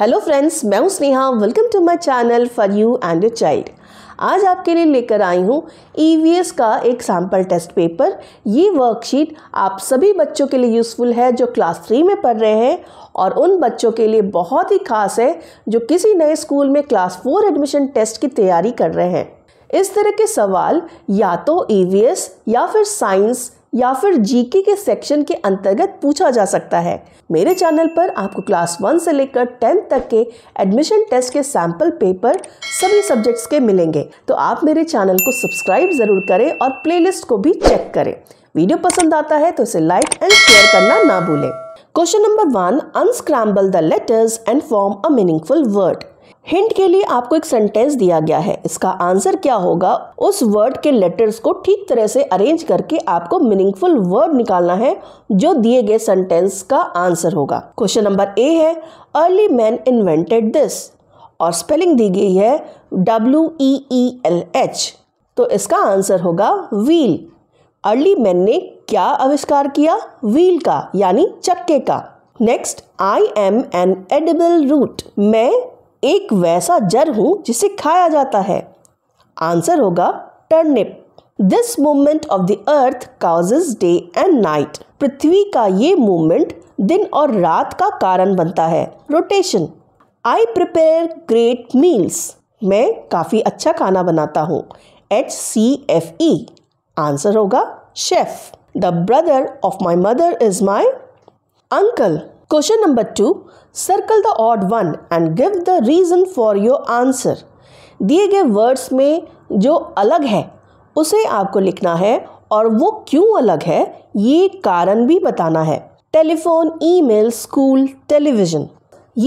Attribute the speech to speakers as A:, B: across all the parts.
A: Hello friends मैं हूं Sneha welcome to my channel for you and your child आज आपके लिए लेकर आई हूं ईवीएस e का एक सैम्पल टेस्ट पेपर ये वर्कशीट आप सभी बच्चों के लिए यूज़फुल है जो क्लास थ्री में पढ़ रहे हैं और उन बच्चों के लिए बहुत ही खास है जो किसी नए स्कूल में क्लास फोर एडमिशन टेस्ट की तैयारी कर रहे हैं इस तरह के सवाल या तो ई e या फिर साइंस या फिर जीके के सेक्शन के अंतर्गत पूछा जा सकता है मेरे चैनल पर आपको क्लास वन से लेकर टेंथ तक के एडमिशन टेस्ट के सैंपल पेपर सभी सब्जेक्ट्स के मिलेंगे तो आप मेरे चैनल को सब्सक्राइब ज़रूर करें और प्लेलिस्ट को भी चेक करें वीडियो पसंद आता है तो इसे लाइक एंड शेयर करना ना भूलें question number one unscramble the letters and form a meaningful word hint के लिए आपको एक सेंटेंस दिया गया है इसका आंसर क्या होगा उस वर्ड के लेटर्स को ठीक तरह से अरेंज करके आपको मीनिंगफुल वर्ड निकालना है जो दिए गए सेंटेंस का आंसर होगा क्वेश्चन नंबर ए है अर्ली मैन इन्वेंटेड दिस और स्पेलिंग दी गई है W E E L H तो इसका आंसर होगा व्हील अर्ली मैन ने क्या आविष्कार किया व्हील का यानी चक्के का next I am an edible root मैं एक वैसा जर हूँ जिसे खाया जाता है आंसर होगा turnip this movement of the earth causes day and night पृथ्वी का ये मूवमेंट दिन और रात का कारण बनता है rotation I prepare great meals मैं काफ़ी अच्छा खाना बनाता हूँ H C F E answer होगा chef the brother of my mother is my uncle question number two circle the odd one and give the reason for your answer दिए गए words में जो अलग है उसे आपको लिखना है और वो क्यों अलग है ये कारण भी बताना है टेलीफोन ईमेल, स्कूल टेलीविज़न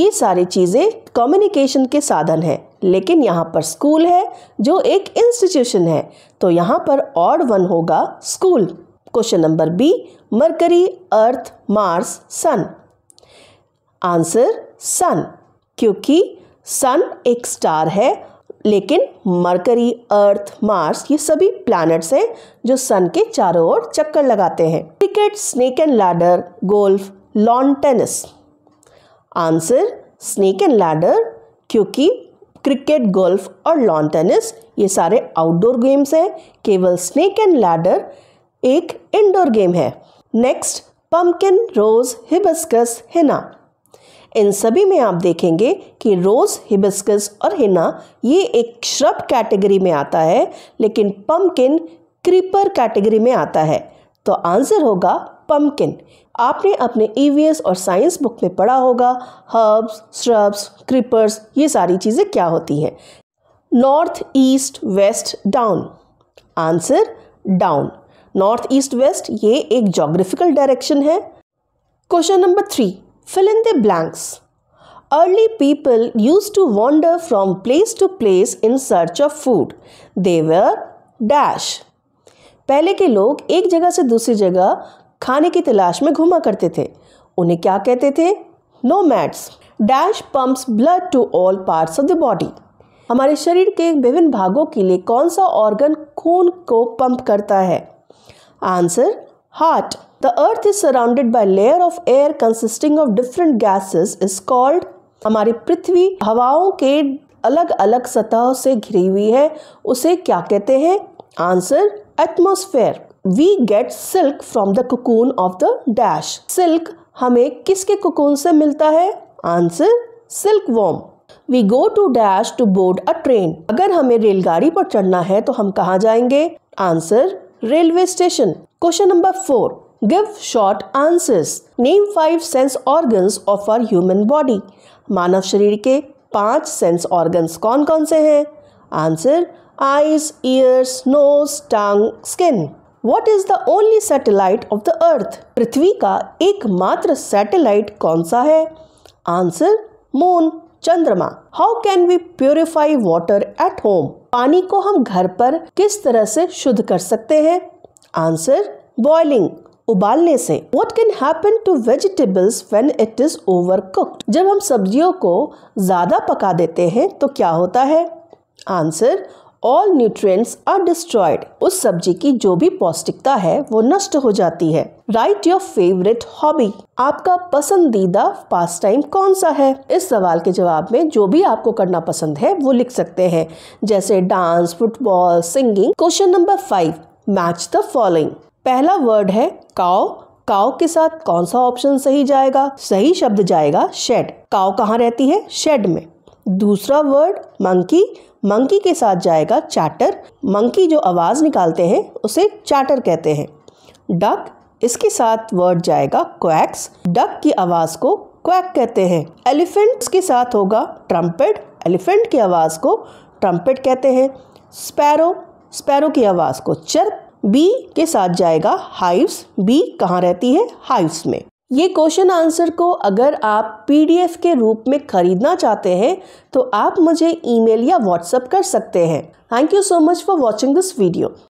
A: ये सारी चीज़ें कम्युनिकेशन के साधन हैं लेकिन यहाँ पर स्कूल है जो एक इंस्टीट्यूशन है तो यहाँ पर ऑड वन होगा school question number B mercury earth mars sun answer sun क्योंकि सन एक स्टार है लेकिन मरकरी अर्थ मार्स ये सभी प्लैनेट्स हैं जो सन के चारों ओर चक्कर लगाते हैं cricket snake and ladder golf lawn tennis answer snake and ladder क्योंकि क्रिकेट गोल्फ और लॉन टेनिस ये सारे आउटडोर गेम्स हैं केवल स्नेक एंड लैडर एक इंडोर गेम है next pumpkin rose hibiscus henna इन सभी में आप देखेंगे कि रोज़ हिबिस्कस और हिना ये एक श्रब कैटेगरी में आता है लेकिन पम्पकिन क्रीपर कैटेगरी में आता है तो आंसर होगा पम्पकिन आपने अपने ईवीएस e और साइंस बुक में पढ़ा होगा हर्ब्स श्रब्स क्रीपर्स ये सारी चीज़ें क्या होती हैं north east west down answer down north east west ये एक जोग्राफिकल डायरेक्शन है question number three Fill in the blanks. Early people used to wander from place to place in search of food. They were dash. पहले के लोग एक जगह से दूसरी जगह खाने की तलाश में घूमा करते थे उन्हें क्या कहते थे nomads dash pumps blood to all parts of the body हमारे शरीर के विभिन्न भागों के लिए कौन सा ऑर्गन खून को पंप करता है answer Heart. The earth is surrounded by layer of air consisting of different gases is called हमारी पृथ्वी हवाओं के अलग अलग सतहों से घिरी हुई है उसे क्या कहते हैं answer atmosphere we get silk from the cocoon of the dash silk हमें किसके कुकून से मिलता है answer silk worm we go to dash to board a train अगर हमें रेलगाड़ी पर चढ़ना है तो हम कहाँ जाएंगे answer railway station question number four give short answers name five sense organs of our human body मानव शरीर के पांच सेंस ऑर्गन्स कौन कौन से हैं answer eyes ears nose tongue skin what is the only satellite of the earth पृथ्वी का एकमात्र सैटेलाइट कौन सा है आंसर मून चंद्रमा how can we purify water at home पानी को हम घर पर किस तरह से शुद्ध कर सकते हैं आंसर बॉइलिंग उबालने से what can happen to vegetables when it is over cooked जब हम सब्जियों को ज़्यादा पका देते हैं तो क्या होता है answer all nutrients are destroyed उस सब्जी की जो भी पौष्टिकता है वो नष्ट हो जाती है राइट योर फेवरेट हॉबी आपका पसंदीदा पास टाइम कौन सा है इस सवाल के जवाब में जो भी आपको करना पसंद है वो लिख सकते हैं जैसे dance football singing question number five match the following पहला वर्ड है काओ काओ के साथ कौन सा ऑप्शन सही जाएगा सही शब्द जाएगा शेड काओ कहाँ रहती है शेड में दूसरा वर्ड मंकी मंकी के साथ जाएगा चाटर मंकी जो आवाज़ निकालते हैं उसे चाटर कहते हैं डक इसके साथ वर्ड जाएगा क्वैक्स डक की आवाज़ को क्वैक कहते हैं एलिफेंट के साथ होगा ट्रम्पेट एलिफेंट की आवाज़ को ट्रम्पेट कहते हैं स्पैरो स्पैरो की आवाज़ को चर्क बी के साथ जाएगा हाइव्स बी कहाँ रहती है हाइव्स में ये क्वेश्चन आंसर को अगर आप पीडीएफ के रूप में खरीदना चाहते हैं तो आप मुझे ईमेल या व्हाट्सएप कर सकते हैं thank you so much for watching this video